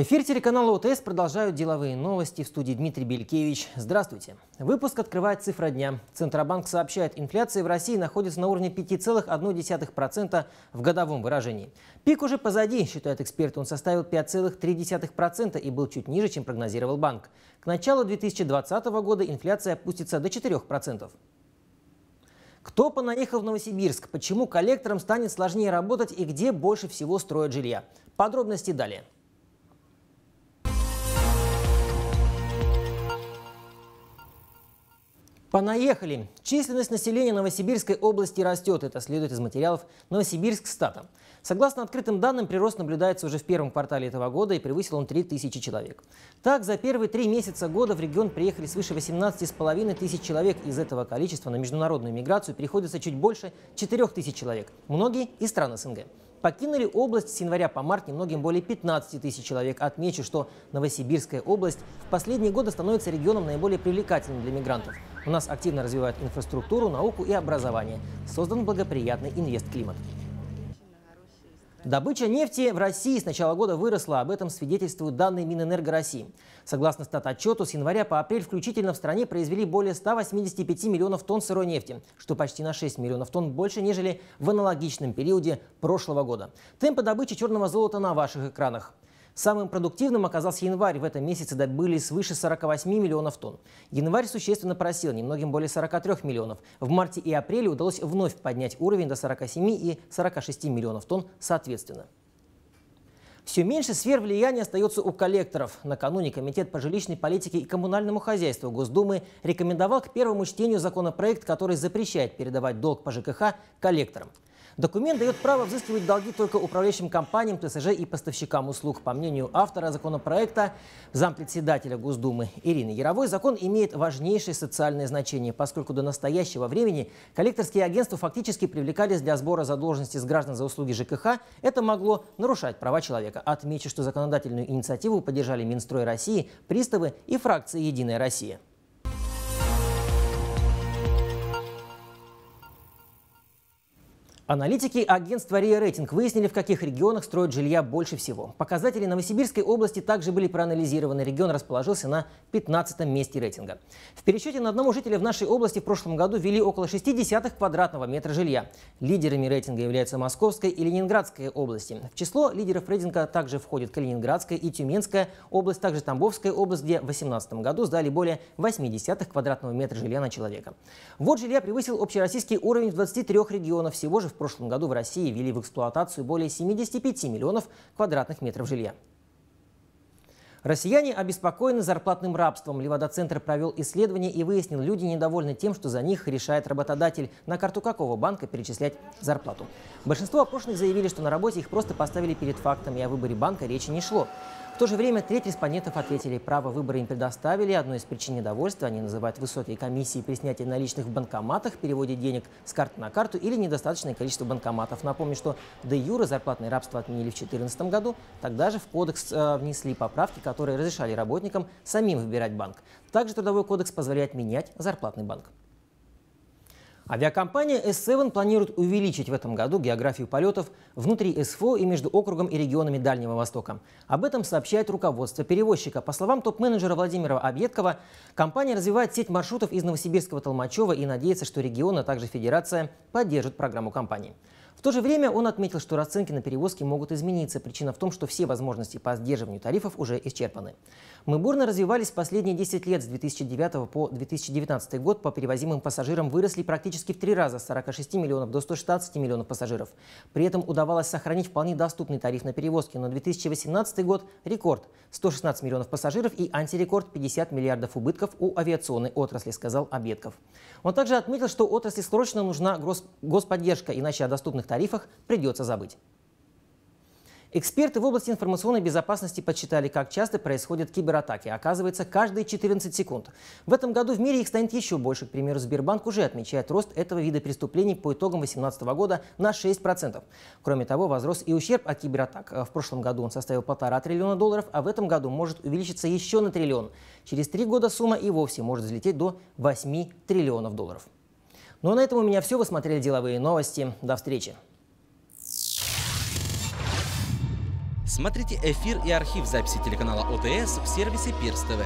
Эфир телеканала ОТС продолжают деловые новости. В студии Дмитрий Белькевич. Здравствуйте. Выпуск открывает цифра дня. Центробанк сообщает, инфляция в России находится на уровне 5,1% в годовом выражении. Пик уже позади, считают эксперты. Он составил 5,3% и был чуть ниже, чем прогнозировал банк. К началу 2020 года инфляция опустится до 4%. Кто понаехал в Новосибирск? Почему коллекторам станет сложнее работать и где больше всего строят жилья? Подробности далее. Понаехали! Численность населения Новосибирской области растет. Это следует из материалов Новосибирск стата. Согласно открытым данным, прирост наблюдается уже в первом квартале этого года и превысил он 3000 человек. Так, за первые три месяца года в регион приехали свыше 18,5 тысяч человек. Из этого количества на международную миграцию приходится чуть больше 4 тысяч человек, многие из стран СНГ. Покинули область с января по март немногим более 15 тысяч человек. Отмечу, что Новосибирская область в последние годы становится регионом наиболее привлекательным для мигрантов. У нас активно развивают инфраструктуру, науку и образование. Создан благоприятный инвест-климат. Добыча нефти в России с начала года выросла. Об этом свидетельствуют данные Минэнерго России. Согласно статотчету, с января по апрель включительно в стране произвели более 185 миллионов тонн сырой нефти, что почти на 6 миллионов тонн больше, нежели в аналогичном периоде прошлого года. Темпы добычи черного золота на ваших экранах. Самым продуктивным оказался январь. В этом месяце добыли свыше 48 миллионов тонн. Январь существенно просел, немногим более 43 миллионов. В марте и апреле удалось вновь поднять уровень до 47 и 46 миллионов тонн соответственно. Все меньше сфер влияния остается у коллекторов. Накануне Комитет по жилищной политике и коммунальному хозяйству Госдумы рекомендовал к первому чтению законопроект, который запрещает передавать долг по ЖКХ коллекторам. Документ дает право взыскивать долги только управляющим компаниям, ТСЖ и поставщикам услуг. По мнению автора законопроекта, зампредседателя Госдумы Ирины Яровой, закон имеет важнейшее социальное значение, поскольку до настоящего времени коллекторские агентства фактически привлекались для сбора задолженности с граждан за услуги ЖКХ. Это могло нарушать права человека. Отмечу, что законодательную инициативу поддержали Минстрой России, приставы и фракция «Единая Россия». Аналитики агентства РИА Рейтинг выяснили, в каких регионах строят жилья больше всего. Показатели Новосибирской области также были проанализированы. Регион расположился на 15 месте рейтинга. В пересчете на одного жителя в нашей области в прошлом году ввели около 60 квадратного метра жилья. Лидерами рейтинга являются Московская и Ленинградская области. В число лидеров рейтинга также входит Калининградская и Тюменская область, также Тамбовская область, где в 2018 году сдали более 80 квадратного метра жилья на человека. Вот жилья превысил общероссийский уровень в 23 регионах. Всего же в прошлом году в России ввели в эксплуатацию более 75 миллионов квадратных метров жилья. Россияне обеспокоены зарплатным рабством. Левада-центр провел исследование и выяснил, люди недовольны тем, что за них решает работодатель, на карту какого банка перечислять зарплату. Большинство опрошенных заявили, что на работе их просто поставили перед фактом, и о выборе банка речи не шло. В то же время треть респондентов ответили, право выбора им предоставили. Одной из причин недовольства они называют высокие комиссии при снятии наличных в банкоматах, переводе денег с карты на карту или недостаточное количество банкоматов. Напомню, что до юра зарплатное рабство отменили в 2014 году. Тогда же в кодекс э, внесли поправки, которые разрешали работникам самим выбирать банк. Также трудовой кодекс позволяет менять зарплатный банк. Авиакомпания S7 планирует увеличить в этом году географию полетов внутри СФО и между округом и регионами Дальнего Востока. Об этом сообщает руководство перевозчика. По словам топ-менеджера Владимира Объедкова, компания развивает сеть маршрутов из Новосибирского Толмачева и надеется, что регионы, а также Федерация поддержат программу компании. В то же время он отметил, что расценки на перевозки могут измениться. Причина в том, что все возможности по сдерживанию тарифов уже исчерпаны. Мы бурно развивались последние 10 лет с 2009 по 2019 год. По перевозимым пассажирам выросли практически в три раза с 46 миллионов до 116 миллионов пассажиров. При этом удавалось сохранить вполне доступный тариф на перевозки. Но 2018 год – рекорд – 116 миллионов пассажиров и антирекорд – 50 миллиардов убытков у авиационной отрасли, сказал Обедков. Он также отметил, что отрасли срочно нужна господдержка, иначе о доступных тарифах придется забыть. Эксперты в области информационной безопасности подсчитали, как часто происходят кибератаки. Оказывается, каждые 14 секунд. В этом году в мире их станет еще больше. К примеру, Сбербанк уже отмечает рост этого вида преступлений по итогам 2018 года на 6%. Кроме того, возрос и ущерб от кибератак. Э, в прошлом году он составил полтора триллиона долларов, а в этом году может увеличиться еще на триллион. Через три года сумма и вовсе может взлететь до 8 триллионов долларов. Ну а на этом у меня все. Вы смотрели «Деловые новости». До встречи. Смотрите эфир и архив записи телеканала ОТС в сервисе Пирс ТВ.